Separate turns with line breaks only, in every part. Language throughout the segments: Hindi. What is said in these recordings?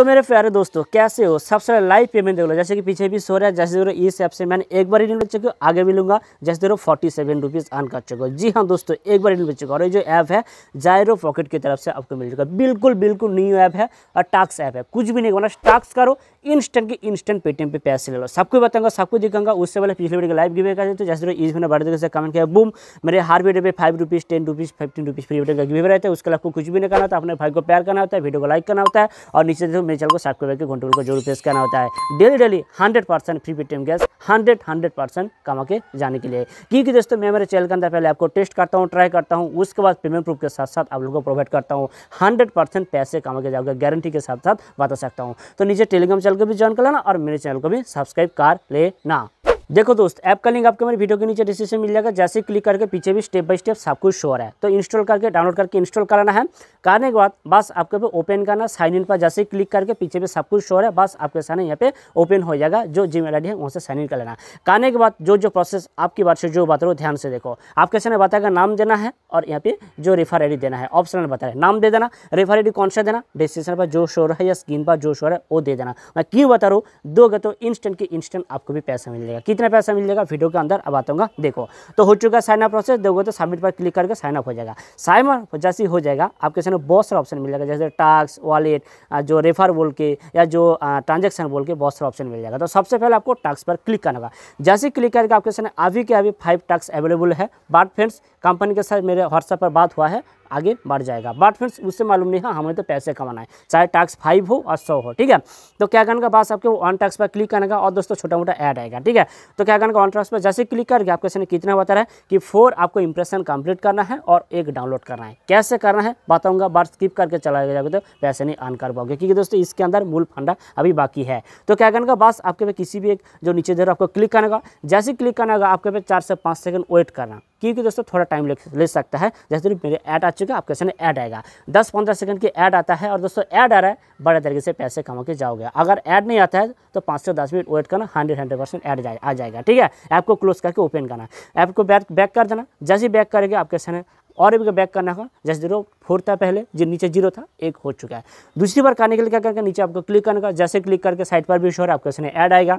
तो मेरे प्यारे दोस्तों कैसे हो सबसे पहले लाइव पेमेंट देख लो जैसे कि पीछे भी सो रहा है जैसे देखो इस ऐप से मैंने एक बार ही मिल चुके आगे भी लूँगा जैसे देखो फोर्टी सेवन रुपीज़ अर्न कर चुके हो जी हाँ दोस्तों एक बार ही मिल चुका और ये जो ऐप है जायरो पॉकेट की तरफ से आपको मिल चुका बिल्कुल बिल्कुल न्यू ऐप है और टास्क ऐप है कुछ भी नहीं करना टास्क करो इंस्टेंट की इंस्टेंट पेटीएम पर पैसे ले लो सबको बताऊंगा सबको दिखाऊंगा उससे पहले पिछले वीडियो लाइव गिवे कर देते जैसे इस मैंने बड़े तरीके कमेंट किया बुम मेरे हर वीडियो पर five rupees ten rupees fifteen rupees free video का गिवे रहता है उसके लिए आपको कुछ भी नहीं करना होता अपने भाई को प्यार करना होता है वीडियो को लाइक करना होता है और नीचे देखो मेरे चैनल को सब्सक्राइब करके घंटे को जरूर प्रेस करना होता है daily daily hundred percent free Paytm cash hundred hundred percent कमा के जाने के लिए क्योंकि दोस्तों मैं मेरे चैनल के अंदर पहले आपको टेस्ट करता हूँ ट्राई करता हूँ उसके बाद पेमेंट प्रूफ के साथ साथ आप लोग को प्रोवाइड करता हूँ हंड्रेड परसेंट पैसे कमा के जाओगे गारंटी के साथ साथ बता सकता हूँ तो नीचे टेलीग्राम चैनल को भी ज्वाइन कर लेना और मेरे चैनल को भी सब्सक्राइब कर लेना देखो दोस्त ऐप का लिंक आपके मेरे वीडियो के नीचे डिस्क्रिप्शन मिल जाएगा जैसे क्लिक करके पीछे भी स्टेप बाय स्टेप सब कुछ शो रहा है तो इंस्टॉल करके डाउनलोड करके इंस्टॉल कराना है करने के बाद बस आपके पे ओपन करना साइन इन पर जैसे क्लिक करके पीछे भी सब कुछ शो रहा है बस आपके सामने यहाँ पे ओपन हो जाएगा जो जी मेल है वहाँ से साइन इन कर लेना करने के बाद जो जो प्रोसेस आपकी बात से जो बात रहे ध्यान से देखो आपके सामने बताएगा नाम देना है और यहाँ पे जो रेफर आई देना है ऑप्शनल बता रहे नाम दे देना रेफर आई कौन सा देना डिस्क्रिप्शन पर जो शोर है या स्क्रीन पर जो शोर है वो दे देना मैं क्यों बता रहा हूँ दो तो इंस्टेंट की इंस्टेंट आपको भी पैसा मिल जाएगा कितना पैसा मिल जाएगा वीडियो के अंदर अब आता हूँ देखो तो हो चुका साइन अप प्रोसेस देखो तो सबमिट पर क्लिक करके साइनअप हो जाएगा साइन अप जैसे हो जाएगा आपके सामने बहुत सारा ऑप्शन मिल जाएगा जैसे टास्क वॉलेट जो रेफर बोल के या जो ट्रांजेक्शन बोल के बहुत सारा ऑप्शन मिल जाएगा तो सबसे पहले आपको टास्क पर क्लिक करना होगा जैसे क्लिक करके आपके सामने अभी के अभी फाइव टास्क अवेलेबल है बट फ्रेंड्स कंपनी के साथ मेरे व्हाट्सएप पर बात हुआ है आगे बढ़ जाएगा बट फ्रेंड्स उससे मालूम नहीं है हमें तो पैसे कमाना है चाहे टैक्स फाइव हो और सौ हो ठीक है तो क्या करने का पास आपके वन टैक्स पर क्लिक करने का और दोस्तों छोटा मोटा ऐड आएगा ठीक है तो क्या करना कॉन्ट्रास्ट पर जैसे क्लिक करके आपके सामने कितना बता रहा है कि फोर आपको इंप्रेशन कंप्लीट करना है और एक डाउनलोड करना है कैसे करना है बताऊँगा बार स्किप करके चला जाएगा तो पैसे नहीं अन कर पाओगे क्योंकि दोस्तों इसके अंदर मूल फंडा अभी बाकी है तो क्या करना बस आपके पे किसी भी एक जो नीचे जरूर आपको क्लिक करने जैसे क्लिक करने होगा आपके पे चार से पाँच सेकंड वेट करना क्योंकि दोस्तों थोड़ा टाइम ले सकता है जैसे तो मेरे ऐड आ चुका आपके सामने ऐड आएगा दस पंद्रह सेकंड की ऐड आता है और दोस्तों ऐड आ रहा है बड़े तरीके से पैसे कमा के जाओगे अगर ऐड नहीं आता है तो पाँच से दस मिनट वेट करना हंड्रेड हंड्रेड परसेंट ऐड आ जाएगा ठीक है ऐप को क्लोज करके ओपन करना ऐप को बैक बैक कर देना जैसे बैक करेंगे आपके सामने और भी बैक करना होगा जैसे जीरो फोर था पहले जो नीचे जीरो था एक हो चुका है दूसरी बार करने के लिए क्या करके नीचे आपको क्लिक करना होगा जैसे क्लिक करके साइड पर भी शोर आपके सामने ऐड आएगा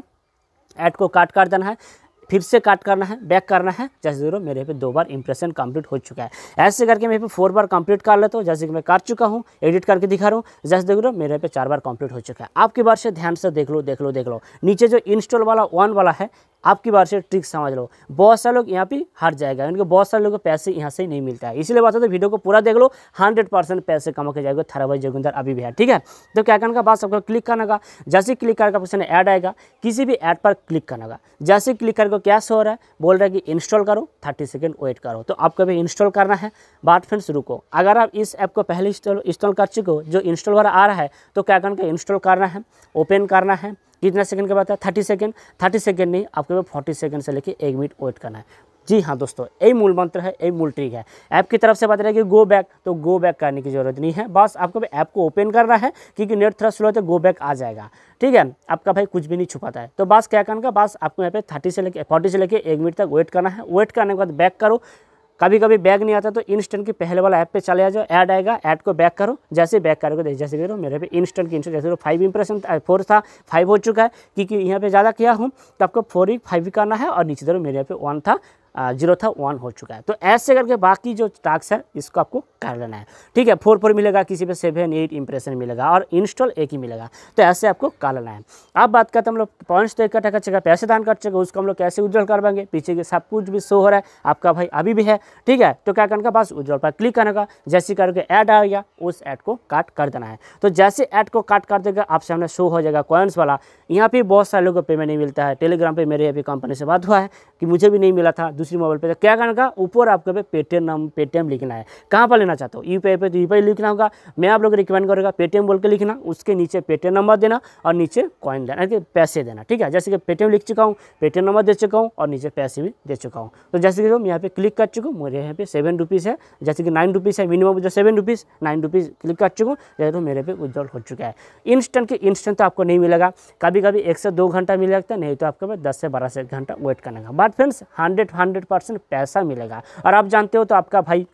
ऐड को काट कर देना है फिर से काट करना है बैक करना है जैसे ज़ीरो मेरे पे दो बार इंप्रेशन कंप्लीट हो चुका है ऐसे करके मैं पे फोर बार कंप्लीट कर लेता हूँ जैसे कि मैं काट चुका हूँ एडिट करके दिखा रहा हूँ जैसे देख लो मेरे पे चार बार कंप्लीट हो चुका है आपकी बार से ध्यान से देख लो देख लो देख लो नीचे जो इंस्टॉल वाला वन वाला है आपकी बार से ट्रिक समझ लो बहुत सारे लोग यहाँ पे हार जाएगा इनके बहुत सारे लोग को पैसे यहाँ से नहीं मिलता है इसलिए बात है तो वीडियो को पूरा देख लो हंड्रेड परसेंट पैसे कमा के जाएगा थारा भाई जोगिंदर अभी भी है ठीक है तो क्या करने का बात सबको क्लिक करने का जैसे क्लिक करके पैसे ऐड आएगा किसी भी ऐड पर क्लिक करने का जैसे क्लिक करके कैश हो रहा है बोल रहा है कि इंस्टॉल करो थर्टी सेकेंड वेट करो तो आपको भी इंस्टॉल करना है बात फ्रेंड्स रुको अगर आप इस ऐप को पहले इंस्टॉल कर चुके हो जो इंस्टॉल वाला आ रहा है तो क्या का इंस्टॉल करना है ओपन करना है कितना सेकंड का बात है थर्टी सेकंड थर्टी सेकंड नहीं आपके पास फोर्टी सेकंड से लेके एक मिनट वेट करना है जी हाँ दोस्तों यही मूल मंत्र है यही मूल ट्रिक है ऐप की तरफ से बात रहेगी गो बैक तो गो बैक करने की जरूरत नहीं है बस आपको ऐप को ओपन करना है क्योंकि नेट थोड़ा स्लो है तो गो बैक आ जाएगा ठीक है आपका भाई कुछ भी नहीं छुपाता है तो बस क्या करना बस आपको यहाँ पे थर्टी से लेके फोर्टी से लेके एक मिनट तक वेट करना है वेट करने के बाद बैक करो कभी कभी बैग नहीं आता तो इंस्टेंट की पहले वाला ऐप पे चले आ जाओ ऐड आएगा ऐड को बैक करो जैसे बैक करोगे जैसे करो मेरे पे इंस्टेंट की इंस्टेंट जैसे फाइव इंप्रेशन फोर था फाइव हो चुका है क्योंकि यहाँ पे ज़्यादा किया हूँ तो आपको फोर ही फाइव करना है और नीचे देखो मेरे यहाँ पे वन था जीरो था वन हो चुका है तो ऐसे करके बाकी जो टास्क है इसको आपको कर लेना है ठीक है फोर फोर मिलेगा किसी पे सेवन एट इंप्रेशन मिलेगा और इंस्टॉल एक ही मिलेगा तो ऐसे आपको कर लेना है अब बात करते हम लोग पॉइंट्स तो इकट्ठा कर चुका पैसे दान कर चुके उसको हम लोग कैसे उज्जवल कर पाएंगे पीछे के सब कुछ भी शो हो रहा है आपका भाई अभी भी है ठीक है तो क्या करने का बस उज्जवल पर क्लिक करने का जैसे करके ऐड आ गया उस ऐड को काट कर देना है तो जैसे ऐड को काट कर देगा आप सामने शो हो जाएगा कॉइन्स वाला यहाँ पर बहुत सारे लोगों को पेमेंट नहीं मिलता है टेलीग्राम पर मेरे अभी कंपनी से बात हुआ है कि मुझे भी नहीं मिला था दूसरी मोबाइल पे तो क्या करना का ऊपर आपके पे पेटीएम नाम पेटीएम लिखना है कहाँ पर लेना चाहते हो यू पे तो यू लिखना होगा मैं आप लोग रिकमेंड करूँगा पेटीएम बोल के लिखना उसके नीचे पेटीएम नंबर देना और नीचे कॉइन देना कि पैसे देना ठीक है जैसे कि पेटीएम लिख चुका हूँ पेटीएम नंबर दे चुका हूँ और नीचे पैसे भी दे चुका हूँ तो जैसे कि हम यहाँ पे क्लिक कर चुका हूँ मेरे यहाँ पे सेवन रुपीज़ है जैसे कि नाइन रुपीज़ है मिनिमम जो seven rupees nine rupees click कर चुका हूँ जैसे तो मेरे पे विद्रॉल हो चुका है इंस्टेंट के इंस्टेंट तो आपको नहीं मिलेगा कभी कभी एक से दो घंटा मिल जाता है नहीं तो आपके पास दस से बारह से घंटा वेट करने का but friends hundred hundred hundred percent पैसा मिलेगा और आप जानते हो तो आपका भाई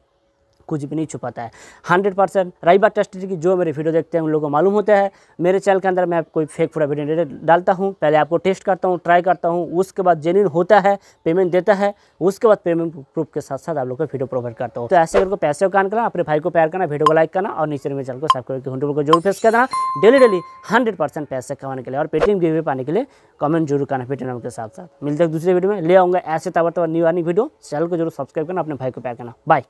कुछ भी नहीं छुपाता है हंड्रेड परसेंट राइबा टेस्ट की जो मेरे वीडियो देखते हैं उन लोगों को मालूम होता है मेरे चैनल के अंदर मैं कोई फेक फूड वीडियो डालता हूँ पहले आपको टेस्ट करता हूँ ट्राई करता हूँ उसके बाद जेन्यून होता है पेमेंट देता है उसके बाद पेमेंट प्रूफ के साथ साथ आप लोग को वीडियो प्रोवाइड करता हूँ तो ऐसे करके पैसे को कान करना अपने भाई को प्यार करना वीडियो को लाइक करना और नीचे मेरे चैनल को सब्सक्राइब करके घंटे को जरूर फेस करना डेली डेली हंड्रेड परसेंट पैसे कमाने के लिए और पेटीएम गिवे पाने के लिए कमेंट जरूर करना पेटीएम के साथ साथ मिलते हैं दूसरे वीडियो में ले आऊँगा ऐसे तबर तबर न्यू आनी वीडियो चैनल को जरूर सब्सक्राइब करना अपने भाई को प्यार करना बाय